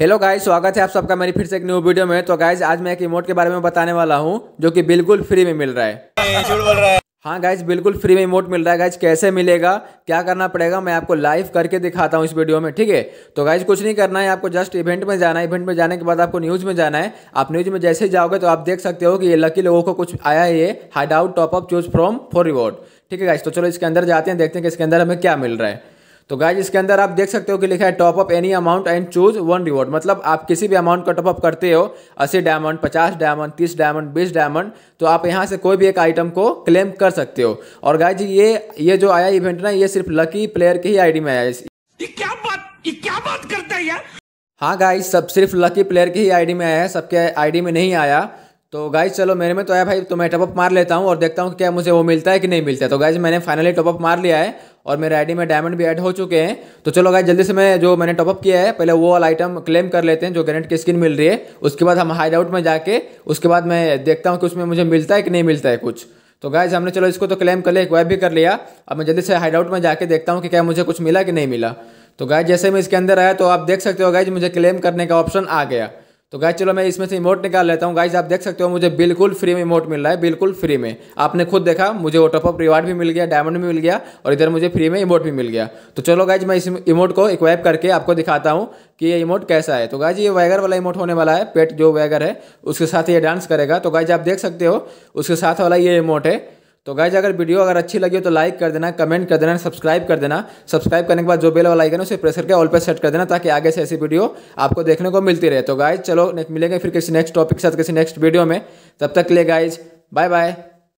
hello guys स्वागत है आप सबका मेरी फिर से एक न्यू वीडियो में तो गाइस आज मैं एक इमोट के बारे में बताने वाला हूँ जो कि बिल्कुल फ्री में मिल रहा है हाँ गाइज बिल्कुल फ्री में इमोट मिल रहा है गाइज कैसे मिलेगा क्या करना पड़ेगा मैं आपको लाइव करके दिखाता हूँ इस वीडियो में ठीक है तो गाइज कुछ नहीं करना है आपको जस्ट इवेंट में जाना है इवेंट में जाने के बाद आपको न्यूज़ में जाना है आप न्यूज़ में जैसे ही जाओगे तो आप देख सकते हो कि ये लकी लोगों को कुछ आया है ये hide out top up choose from for reward ठीक है गाइज तो चलो इसके अंदर जाते हैं देखते हैं कि इसके अंदर हमें क्या मिल रहा है तो गाइज इसके अंदर आप देख सकते हो कि लिखा है top up any amount and choose one reward मतलब आप किसी भी अमाउंट का टॉप अप करते हो अस्सी डायमंड पचास डायमंड तीस डायमंड बीस डायमंड तो आप यहां से कोई भी एक आइटम को क्लेम कर सकते हो और गाइज ये ये जो आया इवेंट ना ये सिर्फ लकी प्लेयर के ही आईडी में आया ये क्या बात ये क्या बात करता है यार हाँ गाइज सब सिर्फ लकी प्लेयर की ही आईडी में आया है सबके आईडी में नहीं आया तो गाइज चलो मेरे में तो आया भाई तो मैं टॉपअप मार लेता हूँ और देखता हूँ क्या मुझे वो मिलता है कि नहीं मिलता है तो गाइज मैंने फाइनली टॉपअप मार लिया है और मेरे आईडी में डायमंड भी ऐड हो चुके हैं तो चलो गाय जल्दी से मैं जो मैंने टॉपअप किया है पहले वो वाला आइटम क्लेम कर लेते हैं जो ग्रेनेट की स्किन मिल रही है उसके बाद हम हाइड आउट में जाके उसके बाद मैं देखता हूँ कि उसमें मुझे मिलता है कि नहीं मिलता है कुछ तो गाइज हमने चलो इसको तो क्लेम कर लिया एक भी कर लिया अब मैं जल्दी से हाइड आउट में जाके देखता हूँ कि क्या मुझे कुछ मिला कि नहीं मिला तो गाय जैसे मैं इसके अंदर आया तो आप देख सकते हो गाय मुझे क्लेम करने का ऑप्शन आ गया तो गाइज चलो मैं इसमें से इमोट निकाल लेता हूँ गाइज आप देख सकते हो मुझे बिल्कुल फ्री में इमोट मिल रहा है बिल्कुल फ्री में आपने खुद देखा मुझे वो टॉपअप रिवार्ड भी मिल गया डायमंड भी मिल गया और इधर मुझे फ्री में इमोट भी मिल गया तो चलो गाइज मैं इस इमोट को इक्वाइप करके आपको दिखाता हूँ कि ये इमोट कैसा है तो गाइज ये वैगर वाला इमोट होने वाला है पेट जो वैगर है उसके साथ ये डांस करेगा तो गाइज आप देख सकते हो उसके साथ वाला ये इमोट है तो गाइज अगर वीडियो अगर अच्छी लगी हो तो लाइक कर देना कमेंट कर देना सब्सक्राइब कर देना सब्सक्राइब करने के बाद जो बेल वाला आइकन है उसे प्रेस करके ऑल पर सेट कर देना ताकि आगे से ऐसी वीडियो आपको देखने को मिलती रहे तो गाइज चलो मिलेंगे फिर किसी नेक्स्ट टॉपिक के साथ किसी नेक्स्ट वीडियो में तब तक ले गाइज बाय बाय